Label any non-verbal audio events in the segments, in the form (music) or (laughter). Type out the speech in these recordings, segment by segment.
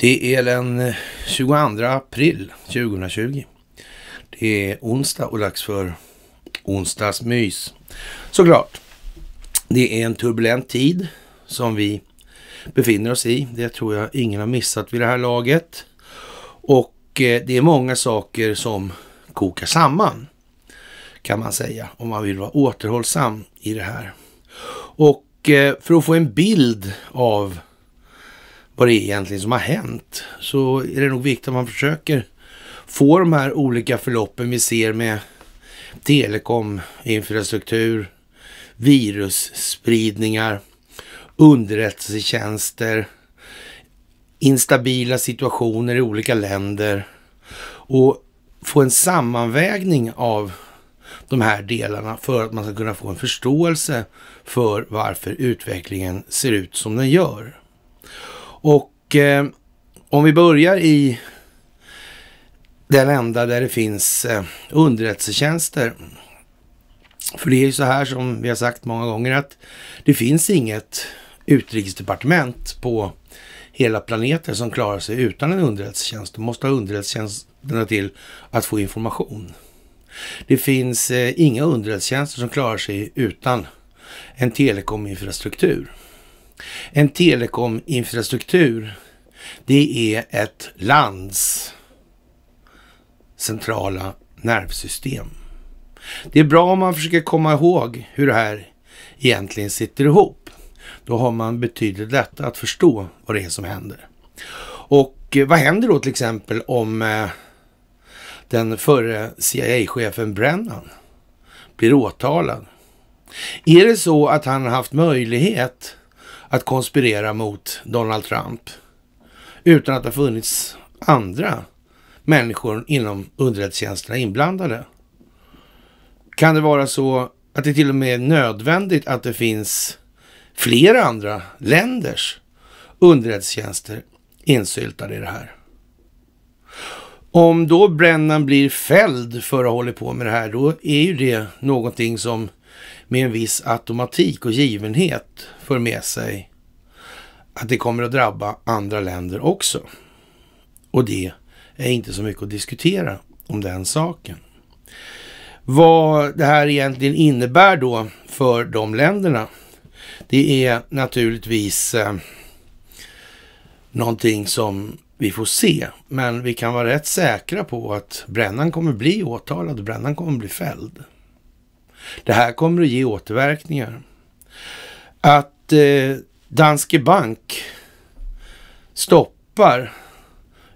Det är den 22 eh, april 2020. Det är onsdag och dags för onsdagsmys. Såklart, det är en turbulent tid som vi befinner oss i. Det tror jag ingen har missat vid det här laget. Och eh, det är många saker som kokar samman kan man säga om man vill vara återhållsam i det här. Och eh, för att få en bild av vad det är egentligen som har hänt, så är det nog viktigt att man försöker få de här olika förloppen vi ser med telekom, infrastruktur, virusspridningar, underrättelsetjänster, instabila situationer i olika länder och få en sammanvägning av de här delarna för att man ska kunna få en förståelse för varför utvecklingen ser ut som den gör. Och eh, om vi börjar i den ända där det finns eh, underrättelsetjänster. För det är ju så här som vi har sagt många gånger att det finns inget utrikesdepartement på hela planeten som klarar sig utan en underrättelsetjänst. De måste ha underrättelsetjänsterna till att få information. Det finns eh, inga underrättelsetjänster som klarar sig utan en telekominfrastruktur. En telekominfrastruktur, det är ett lands centrala nervsystem. Det är bra om man försöker komma ihåg hur det här egentligen sitter ihop. Då har man betydligt lättare att förstå vad det är som händer. Och eh, vad händer då till exempel om eh, den förre CIA-chefen Brennan blir åtalad? Är det så att han har haft möjlighet att konspirera mot Donald Trump utan att det funnits andra människor inom underrättelsetjänsterna inblandade? Kan det vara så att det till och med är nödvändigt att det finns flera andra länders underrättelsetjänster insyltade i det här? Om då Brennan blir fälld för att hålla på med det här, då är ju det någonting som med en viss automatik och givenhet för med sig att det kommer att drabba andra länder också. Och det är inte så mycket att diskutera om den saken. Vad det här egentligen innebär då för de länderna, det är naturligtvis eh, någonting som vi får se. Men vi kan vara rätt säkra på att Brännan kommer bli åtalad och Brännan kommer bli fälld. Det här kommer att ge återverkningar. Att eh, Danske Bank stoppar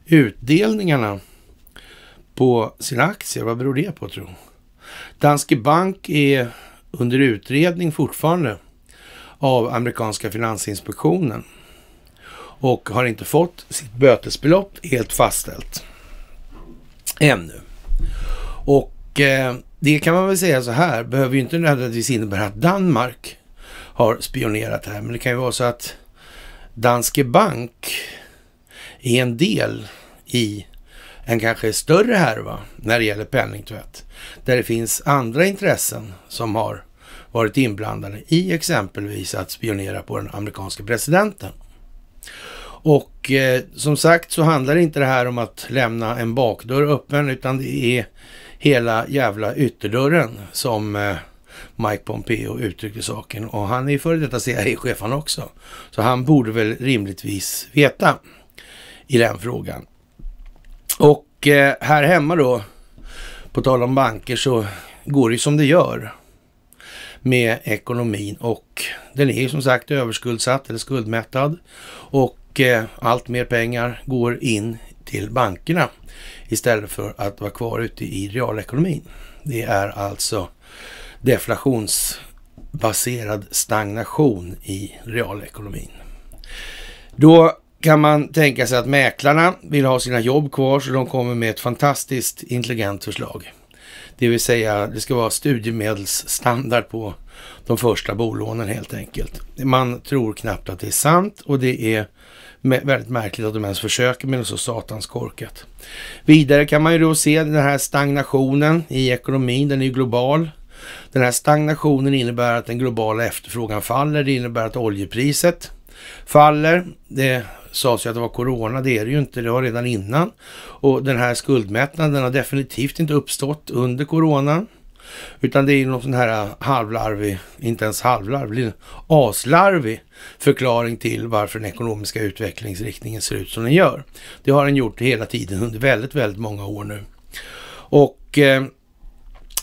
utdelningarna på sina aktier, vad beror det på tro? Danske Bank är under utredning fortfarande av amerikanska finansinspektionen och har inte fått sitt bötesbelopp helt fastställt ännu. Och eh, det kan man väl säga så här, behöver ju inte nödvändigtvis innebära att Danmark har spionerat här, men det kan ju vara så att Danske Bank är en del i en kanske större härva när det gäller penningtvätt. Där det finns andra intressen som har varit inblandade i exempelvis att spionera på den amerikanska presidenten. Och eh, som sagt så handlar inte det här om att lämna en bakdörr öppen utan det är hela jävla ytterdörren som eh, Mike Pompeo uttryckte saken. Och han är ju före detta CIA-chef han också. Så han borde väl rimligtvis veta i den frågan. Och eh, här hemma då, på tal om banker så går det ju som det gör med ekonomin och den är ju som sagt överskuldsatt eller skuldmättad och eh, allt mer pengar går in till bankerna istället för att vara kvar ute i realekonomin. Det är alltså deflationsbaserad stagnation i realekonomin. Då kan man tänka sig att mäklarna vill ha sina jobb kvar så de kommer med ett fantastiskt intelligent förslag. Det vill säga, det ska vara studiemedelsstandard på de första bolånen helt enkelt. Man tror knappt att det är sant och det är väldigt märkligt att de ens försöker med något så satans korkat. Vidare kan man ju då se den här stagnationen i ekonomin, den är ju global. Den här stagnationen innebär att den globala efterfrågan faller, det innebär att oljepriset faller. Det sades ju att det var corona, det är det ju inte, det var redan innan. Och den här skuldmättnaden har definitivt inte uppstått under corona. Utan det är någon sån här halvlarvig, inte ens halvlarvig, aslarvig förklaring till varför den ekonomiska utvecklingsriktningen ser ut som den gör. Det har den gjort hela tiden under väldigt, väldigt många år nu. Och eh,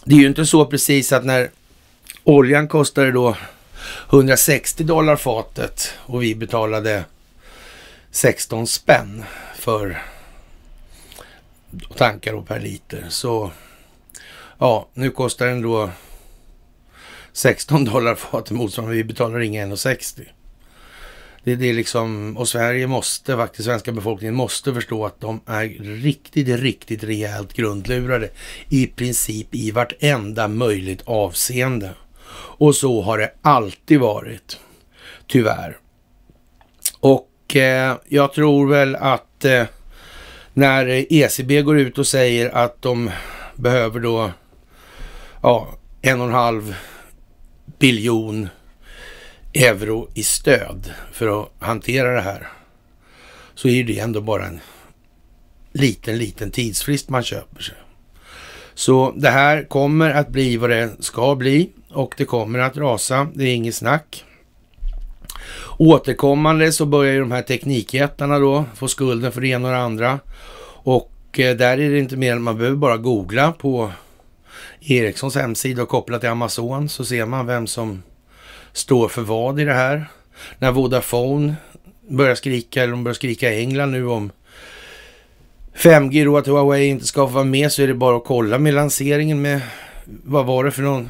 det är ju inte så precis att när oljan kostade då 160 dollar fatet och vi betalade 16 spänn för tankar och per liter så Ja, nu kostar den då 16 dollar fatet motsvarande. Vi betalar inga 1,60. Det, det är liksom, och Sverige måste faktiskt, svenska befolkningen måste förstå att de är riktigt, riktigt rejält grundlurade i princip i vartenda möjligt avseende. Och så har det alltid varit, tyvärr. Och eh, jag tror väl att eh, när ECB går ut och säger att de behöver då ja, en och en halv biljon euro i stöd för att hantera det här så är det ändå bara en liten, liten tidsfrist man köper sig. Så det här kommer att bli vad det ska bli och det kommer att rasa. Det är inget snack. Återkommande så börjar ju de här teknikjättarna då få skulden för det ena och det andra. Och eh, där är det inte mer än man behöver bara googla på Ericssons hemsida och kopplat till Amazon så ser man vem som står för vad i det här. När Vodafone börjar skrika, eller de börjar skrika i England nu om 5G och att Huawei inte ska få vara med så är det bara att kolla med lanseringen med, vad var det för någon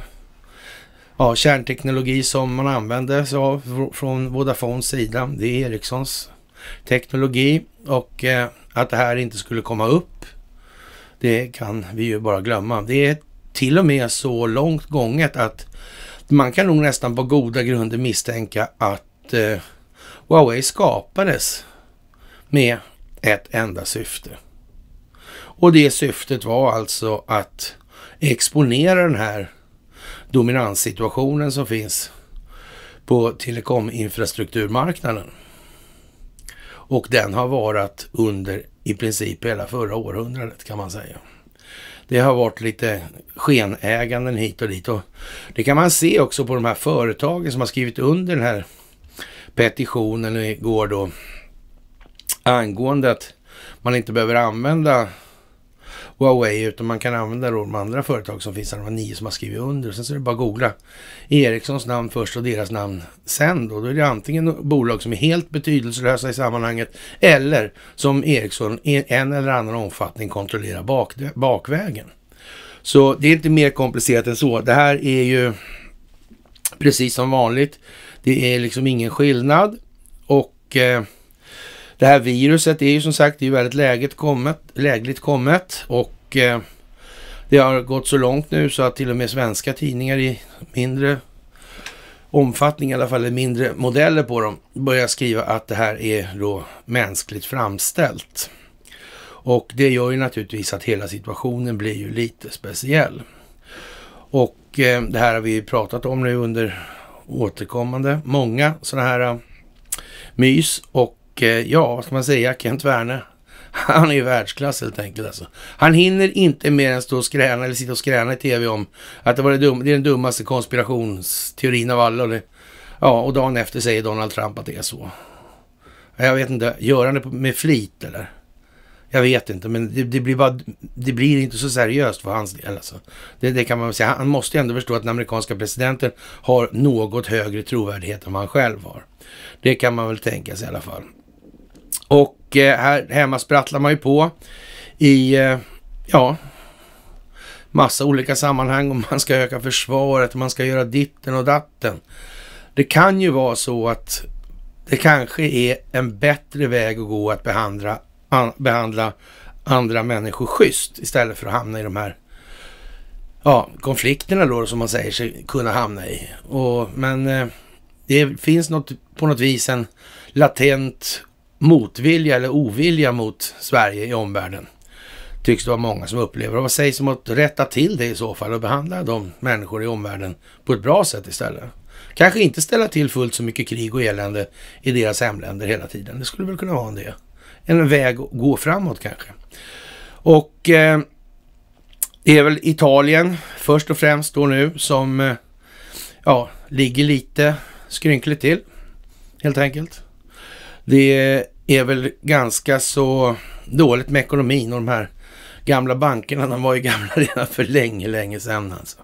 ja, kärnteknologi som man använde sig av från Vodafones sida. Det är Ericssons teknologi och eh, att det här inte skulle komma upp, det kan vi ju bara glömma. Det är ett till och med så långt gånget att man kan nog nästan på goda grunder misstänka att eh, Huawei skapades med ett enda syfte. Och det syftet var alltså att exponera den här dominanssituationen som finns på telekominfrastrukturmarknaden. Och den har varit under i princip hela förra århundradet kan man säga. Det har varit lite skenäganden hit och dit. Och det kan man se också på de här företagen som har skrivit under den här petitionen igår då angående att man inte behöver använda Huawei utan man kan använda då de andra företag som finns. de här nio som har skrivit under sen så är det bara att googla Ericssons namn först och deras namn sen. Då, då är det antingen bolag som är helt betydelselösa i sammanhanget eller som Ericsson i en eller annan omfattning kontrollerar bak, bakvägen. Så det är inte mer komplicerat än så. Det här är ju precis som vanligt. Det är liksom ingen skillnad och eh, det här viruset är ju som sagt är väldigt läget kommet, lägligt kommet och eh, det har gått så långt nu så att till och med svenska tidningar i mindre omfattning, i alla fall mindre modeller på dem, börjar skriva att det här är då mänskligt framställt. Och det gör ju naturligtvis att hela situationen blir ju lite speciell. Och eh, det här har vi pratat om nu under återkommande många sådana här eh, mys och Eh, ja, vad ska man säga? Kent Werner. Han är ju världsklass helt enkelt alltså. Han hinner inte mer än stå och skräna eller sitta och skräna i tv om att det var det, dum, det är den dummaste konspirationsteorin av alla. Och det, ja, och dagen efter säger Donald Trump att det är så. Jag vet inte, gör han det med flit eller? Jag vet inte, men det, det blir, bara, det blir inte så seriöst för hans del. Alltså. Det, det kan man säga. Han måste ju ändå förstå att den amerikanska presidenten har något högre trovärdighet än vad han själv har. Det kan man väl tänka sig i alla fall. Och eh, här hemma sprattlar man ju på i, eh, ja, massa olika sammanhang om man ska öka försvaret, om man ska göra ditten och datten. Det kan ju vara så att det kanske är en bättre väg att gå att behandla, an, behandla andra människor schysst istället för att hamna i de här ja, konflikterna då som man säger sig kunna hamna i. Och, men eh, det finns något, på något vis en latent motvilja eller ovilja mot Sverige i omvärlden. Tycks det vara många som upplever. vad sägs om att rätta till det i så fall och behandla de människor i omvärlden på ett bra sätt istället? Kanske inte ställa till fullt så mycket krig och elände i deras hemländer hela tiden. Det skulle väl kunna vara en det. En väg att gå framåt kanske. Och eh, det är väl Italien först och främst då nu som eh, ja, ligger lite skrynkligt till helt enkelt. Det är väl ganska så dåligt med ekonomin och de här gamla bankerna, de var ju gamla (laughs) redan för länge, länge sedan alltså.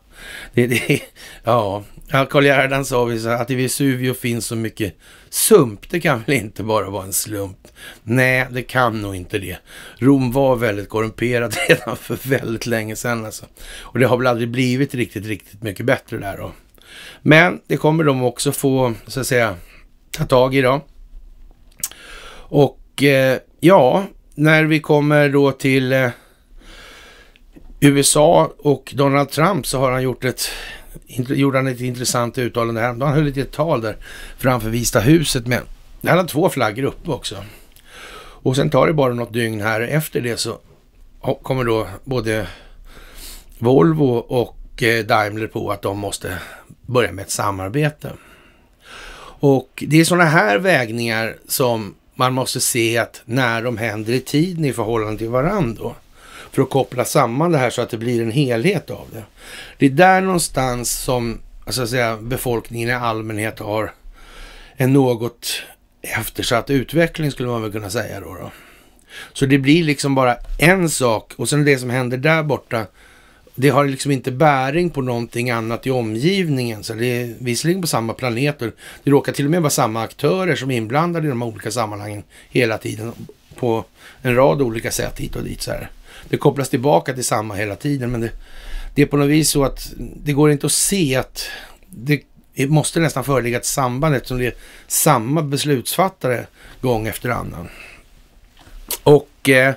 Det, det, ja, Karl Gerdan sa vi så att i Vesuvio finns så mycket sump. Det kan väl inte bara vara en slump? Nej, det kan nog inte det. Rom var väldigt korrumperat (laughs) redan för väldigt länge sedan alltså. Och det har väl aldrig blivit riktigt, riktigt mycket bättre där då. Men det kommer de också få, så att säga, ta tag i då. Och eh, ja, när vi kommer då till eh, USA och Donald Trump så har han gjort ett gjorde han ett intressant uttalande här, Han höll ett tal där framför Vista huset med, han hade två flaggor uppe också. Och sen tar det bara något dygn här efter det så kommer då både Volvo och eh, Daimler på att de måste börja med ett samarbete. Och det är sådana här vägningar som man måste se att när de händer i tiden i förhållande till varandra För att koppla samman det här så att det blir en helhet av det. Det är där någonstans som så alltså att säga, befolkningen i allmänhet har en något eftersatt utveckling skulle man väl kunna säga då, då. Så det blir liksom bara en sak och sen det som händer där borta det har liksom inte bäring på någonting annat i omgivningen. Så det är visserligen på samma planeter. Det råkar till och med vara samma aktörer som är inblandade i de här olika sammanhangen hela tiden på en rad olika sätt hit och dit. Så här. Det kopplas tillbaka till samma hela tiden, men det, det är på något vis så att det går inte att se att det det måste nästan föreligga ett samband eftersom det är samma beslutsfattare gång efter annan. Och eh,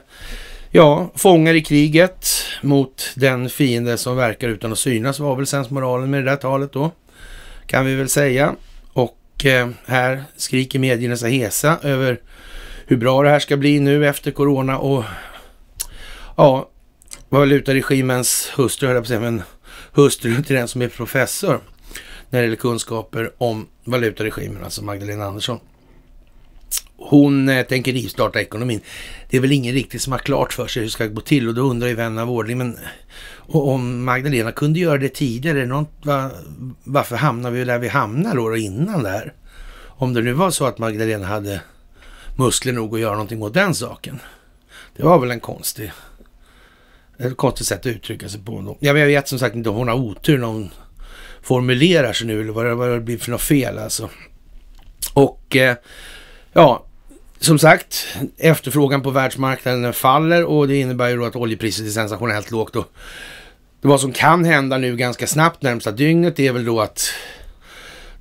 Ja, fångar i kriget mot den fiende som verkar utan att synas var väl sensmoralen med det där talet då, kan vi väl säga. Och eh, här skriker medierna så hesa över hur bra det här ska bli nu efter corona och ja, valutaregimens hustru, höll jag på att säga, men hustru till den som är professor när det gäller kunskaper om valutaregimen, alltså Magdalena Andersson hon eh, tänker rivstarta ekonomin. Det är väl ingen riktigt som har klart för sig hur det ska gå till och då undrar ju vän av ordning, men om Magdalena kunde göra det tidigare, något, va, varför hamnar vi där vi hamnar då, då innan där? Om det nu var så att Magdalena hade muskler nog att göra någonting åt den saken. Det var väl en konstig, ett konstigt sätt att uttrycka sig på. Ja, jag vet som sagt inte om hon har otur när hon formulerar sig nu eller vad det, vad det blir för något fel alltså. Och eh, ja, som sagt, efterfrågan på världsmarknaden faller och det innebär ju då att oljepriset är sensationellt lågt. Och vad som kan hända nu ganska snabbt närmsta dygnet är väl då att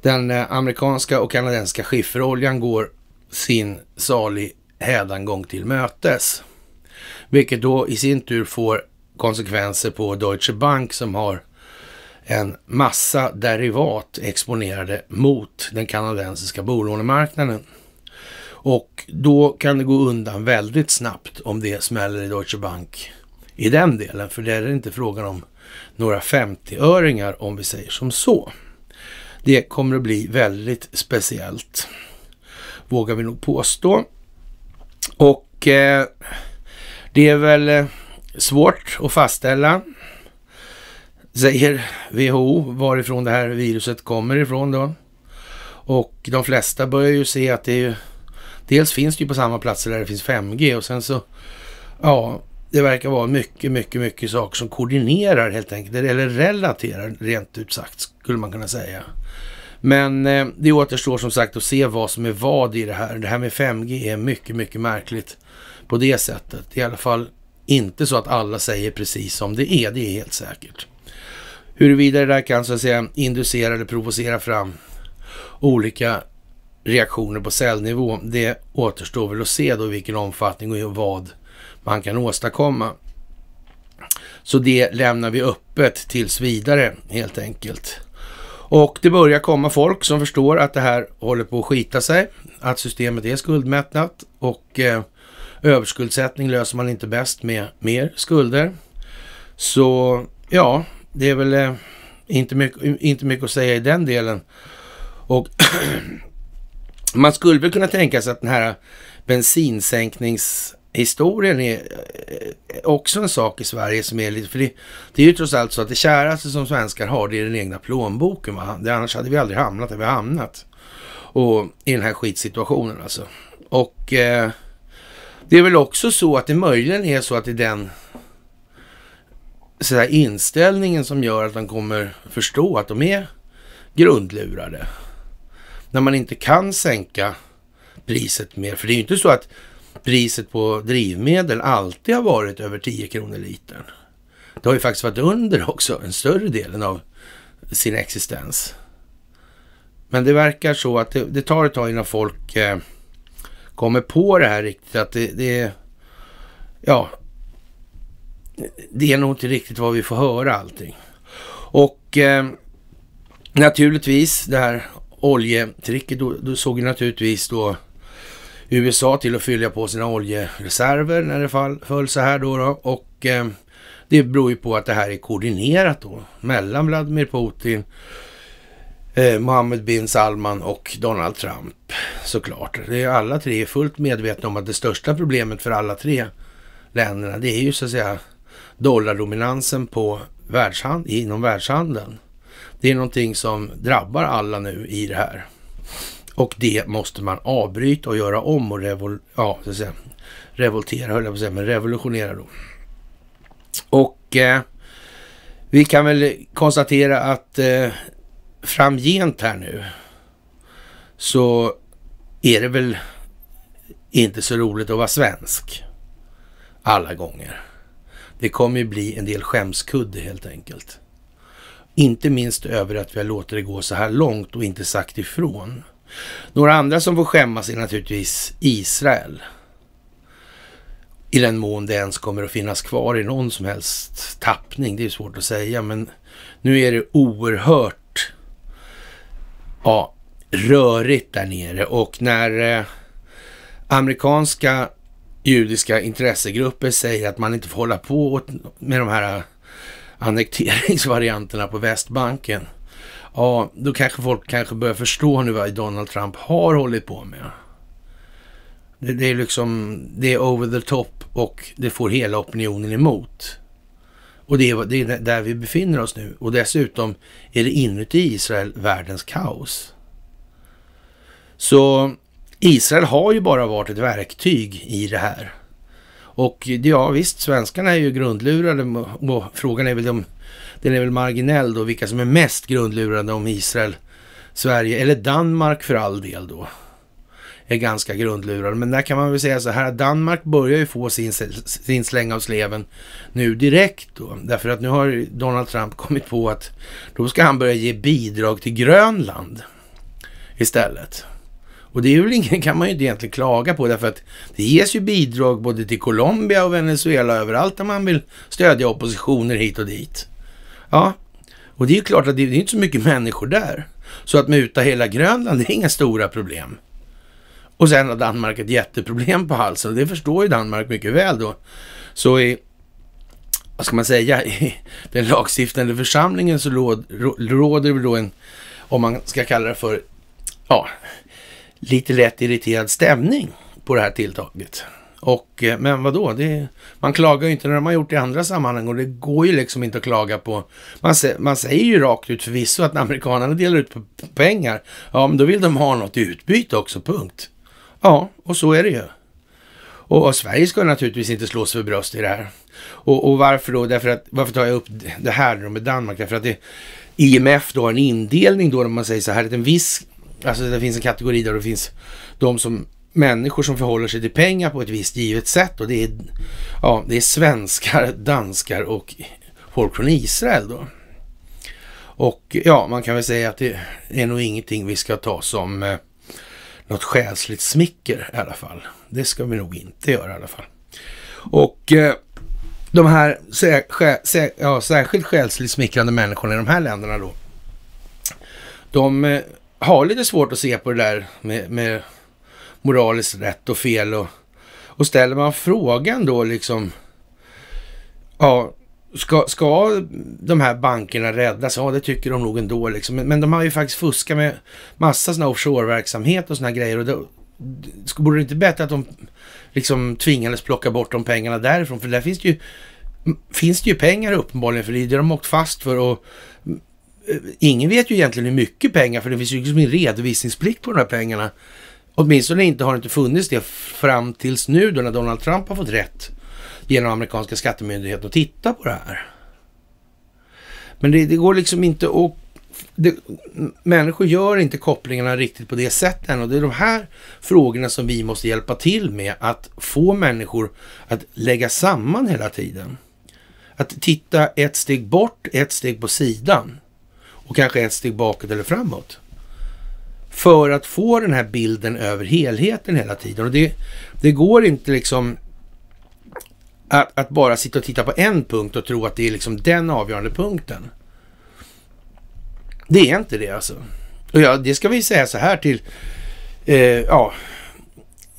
den eh, amerikanska och kanadenska skifferoljan går sin salig hädangång till mötes. Vilket då i sin tur får konsekvenser på Deutsche Bank som har en massa derivat exponerade mot den kanadensiska bolånemarknaden. Och då kan det gå undan väldigt snabbt om det smäller i Deutsche Bank i den delen. För det är inte frågan om några 50-öringar om vi säger som så. Det kommer att bli väldigt speciellt, vågar vi nog påstå. Och eh, det är väl eh, svårt att fastställa, säger WHO, varifrån det här viruset kommer ifrån då. Och de flesta börjar ju se att det är Dels finns det ju på samma platser där det finns 5G och sen så, ja, det verkar vara mycket, mycket, mycket saker som koordinerar helt enkelt, eller relaterar rent ut sagt, skulle man kunna säga. Men eh, det återstår som sagt att se vad som är vad i det här. Det här med 5G är mycket, mycket märkligt på det sättet. I alla fall inte så att alla säger precis som det är, det är helt säkert. Huruvida det där kan så att säga inducera eller provocera fram olika reaktioner på cellnivå. Det återstår väl att se då vilken omfattning och vad man kan åstadkomma. Så det lämnar vi öppet tills vidare helt enkelt. Och det börjar komma folk som förstår att det här håller på att skita sig, att systemet är skuldmättat och eh, överskuldsättning löser man inte bäst med mer skulder. Så ja, det är väl eh, inte mycket, inte mycket att säga i den delen. Och (clears throat) man skulle väl kunna tänka sig att den här bensinsänkningshistorien är eh, också en sak i Sverige som är lite, för det, det är ju trots allt så att det käraste som svenskar har det är den egna plånboken. Va? Det, annars hade vi aldrig hamnat där vi har hamnat. Och i den här skitsituationen alltså. Och eh, det är väl också så att det möjligen är så att det är den så inställningen som gör att de kommer förstå att de är grundlurade när man inte kan sänka priset mer. För det är ju inte så att priset på drivmedel alltid har varit över 10 kronor litern. Det har ju faktiskt varit under också, en större delen av sin existens. Men det verkar så att det, det tar ett tag innan folk eh, kommer på det här riktigt. Att det, det, ja, det är nog inte riktigt vad vi får höra allting. Och eh, naturligtvis, det här oljetricket, då, då såg ju naturligtvis då USA till att fylla på sina oljereserver när det fall, föll så här då. då. Och eh, det beror ju på att det här är koordinerat då mellan Vladimir Putin, eh, Mohammed bin Salman och Donald Trump såklart. Det är alla tre är fullt medvetna om att det största problemet för alla tre länderna, det är ju så att säga dollardominansen på världshand inom världshandeln. Det är någonting som drabbar alla nu i det här. Och det måste man avbryta och göra om och revol ja, så att säga, revoltera, höll jag på att säga, men revolutionera då. Och eh, vi kan väl konstatera att eh, framgent här nu så är det väl inte så roligt att vara svensk alla gånger. Det kommer ju bli en del skämskudde helt enkelt. Inte minst över att vi har låtit det gå så här långt och inte sagt ifrån. Några andra som får skämmas är naturligtvis Israel. I den mån det ens kommer att finnas kvar i någon som helst tappning, det är svårt att säga, men nu är det oerhört ja, rörigt där nere och när eh, amerikanska judiska intressegrupper säger att man inte får hålla på med de här annekteringsvarianterna på Västbanken. Ja, då kanske folk kanske börjar förstå nu vad Donald Trump har hållit på med. Det, det är liksom, det är over the top och det får hela opinionen emot. Och det är, det är där vi befinner oss nu. Och dessutom är det inuti Israel världens kaos. Så Israel har ju bara varit ett verktyg i det här. Och ja visst, svenskarna är ju grundlurade. och Frågan är väl om, den är väl marginell då, vilka som är mest grundlurade om Israel, Sverige eller Danmark för all del då är ganska grundlurade. Men där kan man väl säga så här, Danmark börjar ju få sin, sin släng av sleven nu direkt då. Därför att nu har Donald Trump kommit på att då ska han börja ge bidrag till Grönland istället. Och det är väl ingen, kan man ju inte egentligen klaga på därför att det ges ju bidrag både till Colombia och Venezuela överallt där man vill stödja oppositioner hit och dit. Ja, och det är ju klart att det är inte så mycket människor där. Så att muta hela Grönland, det är inga stora problem. Och sen har Danmark ett jätteproblem på halsen och det förstår ju Danmark mycket väl då. Så i, vad ska man säga, (laughs) i den lagstiftande församlingen så råder, råder då en, om man ska kalla det för, ja, lite lätt irriterad stämning på det här tilltaget. Och, eh, men vadå, det, man klagar ju inte när de har gjort det i andra sammanhang och det går ju liksom inte att klaga på. Man, man säger ju rakt ut förvisso att amerikanerna delar ut pengar, ja men då vill de ha något i utbyte också, punkt. Ja, och så är det ju. Och, och Sverige ska naturligtvis inte slå sig för bröst i det här. Och, och, varför då? Därför att, varför tar jag upp det här med Danmark? Därför att det, IMF då har en indelning då, när man säger så här, att en viss Alltså det finns en kategori där det finns de som människor som förhåller sig till pengar på ett visst givet sätt och det är, ja, det är svenskar, danskar och folk från Israel då. Och ja, man kan väl säga att det är nog ingenting vi ska ta som eh, något själsligt smicker i alla fall. Det ska vi nog inte göra i alla fall. Och eh, de här sä, sä, ja, särskilt själsligt smickrande människorna i de här länderna då, de eh, har lite svårt att se på det där med, med moraliskt rätt och fel. Och, och ställer man frågan då liksom, ja, ska, ska de här bankerna räddas? Ja, det tycker de nog ändå liksom. Men, men de har ju faktiskt fuskat med massa sådana offshore-verksamhet och sådana grejer. Och det, Borde det inte bättre att de liksom tvingades plocka bort de pengarna därifrån? För där finns det ju, finns det ju pengar uppenbarligen, för det är de åkt fast för. Och ingen vet ju egentligen hur mycket pengar, för det finns ju liksom ingen redovisningsplikt på de här pengarna. Åtminstone inte har det inte funnits det fram tills nu då när Donald Trump har fått rätt genom amerikanska skattemyndigheten att titta på det här. Men det, det går liksom inte att... Det, människor gör inte kopplingarna riktigt på det sättet än och det är de här frågorna som vi måste hjälpa till med att få människor att lägga samman hela tiden. Att titta ett steg bort, ett steg på sidan och kanske ett steg bakåt eller framåt. För att få den här bilden över helheten hela tiden. Och det, det går inte liksom att, att, bara sitta och titta på en punkt och tro att det är liksom den avgörande punkten. Det är inte det alltså. Och ja, det ska vi säga så här till eh, ja,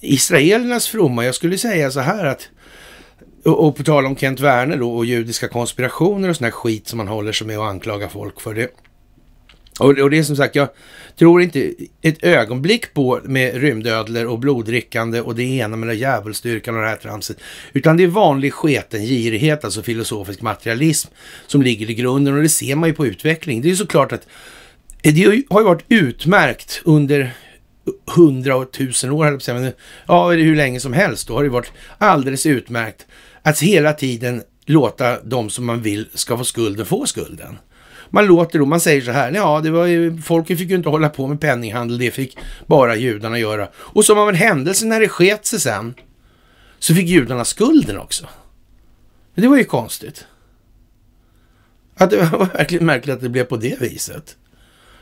israelernas fromma. Jag skulle säga så här att, och, på tal om Kent Werner då och judiska konspirationer och sån här skit som man håller sig med och anklagar folk för. det och, och det är som sagt, jag tror inte ett ögonblick på med rymdödlor och bloddrickande och det ena med djävulsdyrkan och det här tramset. Utan det är vanlig sketen girighet, alltså filosofisk materialism som ligger i grunden och det ser man ju på utveckling. Det är ju såklart att det har ju varit utmärkt under hundra och tusen år, höll Ja, hur länge som helst. Då har det varit alldeles utmärkt att hela tiden låta de som man vill ska få skulden få skulden man låter då, man säger så här, ja, det var ju, folken fick ju inte hålla på med penninghandel, det fick bara judarna göra. Och som av en händelse när det sket sig sen, så fick judarna skulden också. Men det var ju konstigt. Att det (laughs) var verkligen märkligt att det blev på det viset.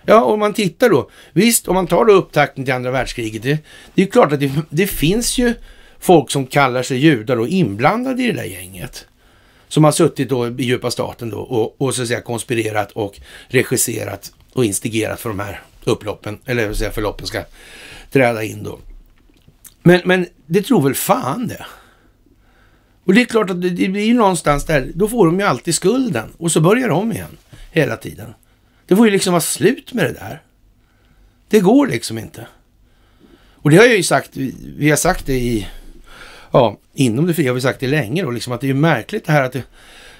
Ja, om man tittar då. Visst, om man tar då upptakten till andra världskriget. Det, det är klart att det, det finns ju folk som kallar sig judar och inblandade i det där gänget som har suttit då i djupa staten då och, och så att säga konspirerat och regisserat och instigerat för de här upploppen, eller säga förloppen ska träda in då. Men, men det tror väl fan det. Och det är klart att det blir ju någonstans där, då får de ju alltid skulden och så börjar de igen hela tiden. Det får ju liksom vara slut med det där. Det går liksom inte. Och det har jag ju sagt, vi har sagt det i ja, inom det fria har vi sagt det länge då, liksom att det är märkligt det här att det,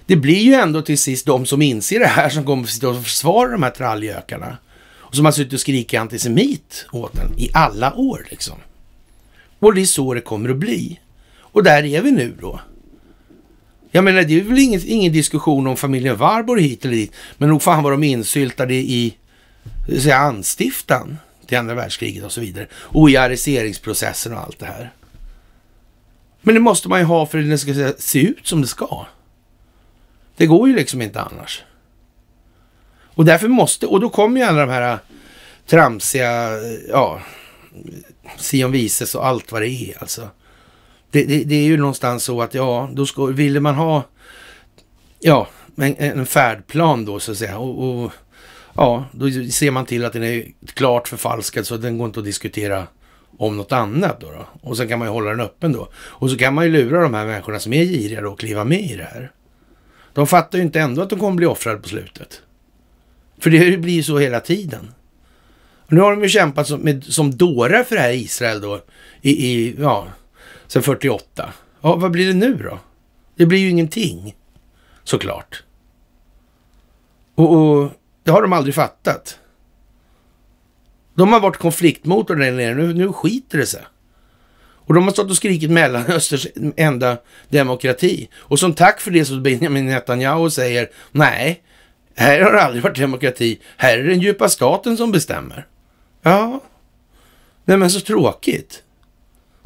det blir ju ändå till sist de som inser det här som kommer sitta och försvara de här trallgökarna. Och som har suttit och skrikit antisemit åt den i alla år liksom. Och det är så det kommer att bli. Och där är vi nu då. Jag menar, det är väl ingen, ingen diskussion om familjen Warburg hit eller dit, men nog fan var de insyltade i säga, anstiftan till andra världskriget och så vidare. Och i arresteringsprocessen och allt det här. Men det måste man ju ha för att det ska se ut som det ska. Det går ju liksom inte annars. Och därför måste, och då kommer ju alla de här äh, tramsiga, äh, ja, Sion Vises och allt vad det är alltså. Det, det, det, är ju någonstans så att ja, då ska, ville man ha ja, en, en färdplan då så att säga. Och, och, ja, då ser man till att den är klart förfalskad så att den går inte att diskutera om något annat då, då, Och sen kan man ju hålla den öppen då. Och så kan man ju lura de här människorna som är giriga då att kliva med i det här. De fattar ju inte ändå att de kommer bli offrade på slutet. För det blir ju så hela tiden. Och nu har de ju kämpat som, med, som dårar för det här Israel då, i, i ja, sen 48. Ja, vad blir det nu då? Det blir ju ingenting, såklart. Och, och det har de aldrig fattat. De har varit konfliktmotorn där nere, nu, nu skiter det sig. Och de har stått och skrikit Mellanösterns enda demokrati. Och som tack för det så Benjamin Netanyahu säger nej, här har det aldrig varit demokrati. Här är det den djupa staten som bestämmer. Ja, nej men så tråkigt.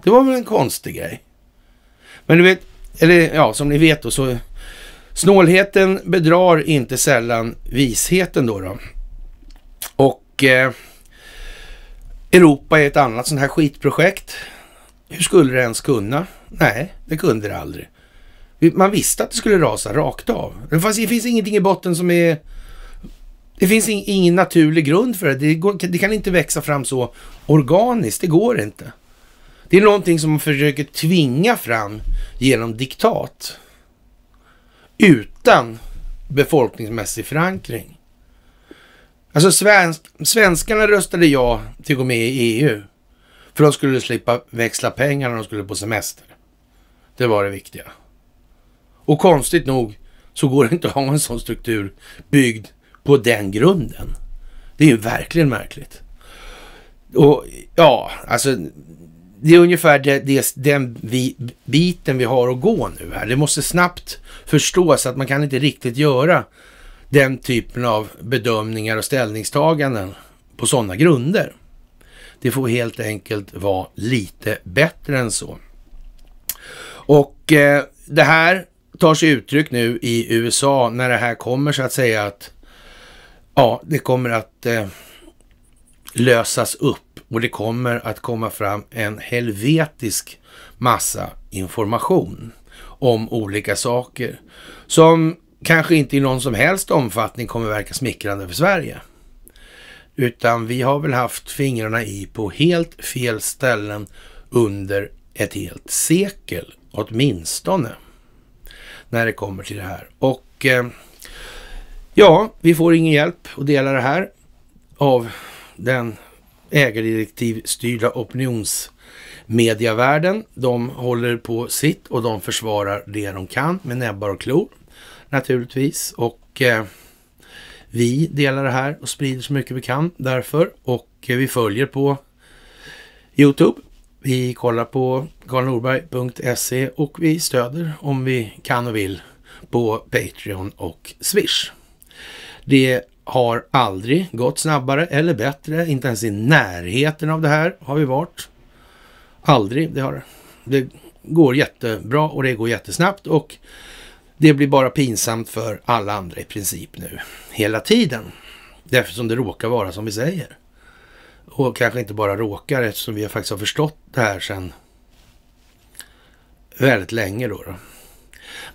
Det var väl en konstig grej. Men du vet, eller ja, som ni vet då så snålheten bedrar inte sällan visheten då. då. Och eh, Europa är ett annat sånt här skitprojekt. Hur skulle det ens kunna? Nej, det kunde det aldrig. Man visste att det skulle rasa rakt av. Det, fanns, det finns ingenting i botten som är... Det finns in, ingen naturlig grund för det. Det, går, det, kan inte växa fram så organiskt. Det går inte. Det är någonting som man försöker tvinga fram genom diktat. Utan befolkningsmässig förankring. Alltså svensk, svenskarna röstade ja till att gå med i EU. För de skulle slippa växla pengar när de skulle på semester. Det var det viktiga. Och konstigt nog så går det inte att ha en sån struktur byggd på den grunden. Det är ju verkligen märkligt. Och ja, alltså det är ungefär det, det, den vi, biten vi har att gå nu här. Det måste snabbt förstås att man kan inte riktigt göra den typen av bedömningar och ställningstaganden på sådana grunder. Det får helt enkelt vara lite bättre än så. Och eh, det här tar sig uttryck nu i USA när det här kommer så att säga att ja, det kommer att eh, lösas upp och det kommer att komma fram en helvetisk massa information om olika saker som kanske inte i någon som helst omfattning kommer verka smickrande för Sverige. Utan vi har väl haft fingrarna i på helt fel ställen under ett helt sekel, åtminstone, när det kommer till det här. Och eh, ja, vi får ingen hjälp att dela det här av den ägardirektivstyrda opinionsmediavärlden. De håller på sitt och de försvarar det de kan med näbbar och klor naturligtvis. Och eh, vi delar det här och sprider så mycket vi kan därför. Och eh, vi följer på Youtube. Vi kollar på karlnorberg.se och vi stöder om vi kan och vill på Patreon och Swish. Det har aldrig gått snabbare eller bättre, inte ens i närheten av det här har vi varit. Aldrig, det har det. Det går jättebra och det går jättesnabbt och det blir bara pinsamt för alla andra i princip nu, hela tiden. Därför som det råkar vara som vi säger. Och kanske inte bara råkar, eftersom vi faktiskt har förstått det här sedan väldigt länge. Då, då.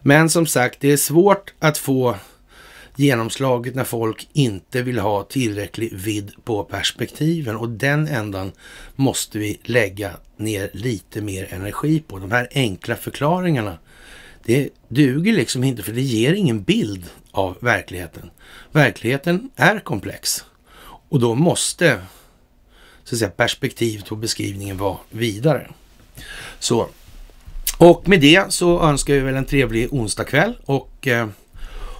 Men som sagt, det är svårt att få genomslaget när folk inte vill ha tillräcklig vidd på perspektiven och den ändan måste vi lägga ner lite mer energi på. De här enkla förklaringarna det duger liksom inte för det ger ingen bild av verkligheten. Verkligheten är komplex och då måste så att säga, perspektivet och beskrivningen vara vidare. Så, och med det så önskar vi väl en trevlig onsdagkväll och eh,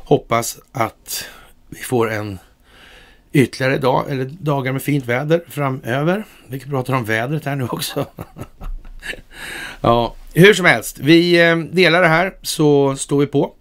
hoppas att vi får en ytterligare dag eller dagar med fint väder framöver. Vi pratar om vädret här nu också. (laughs) ja, hur som helst, vi eh, delar det här så står vi på.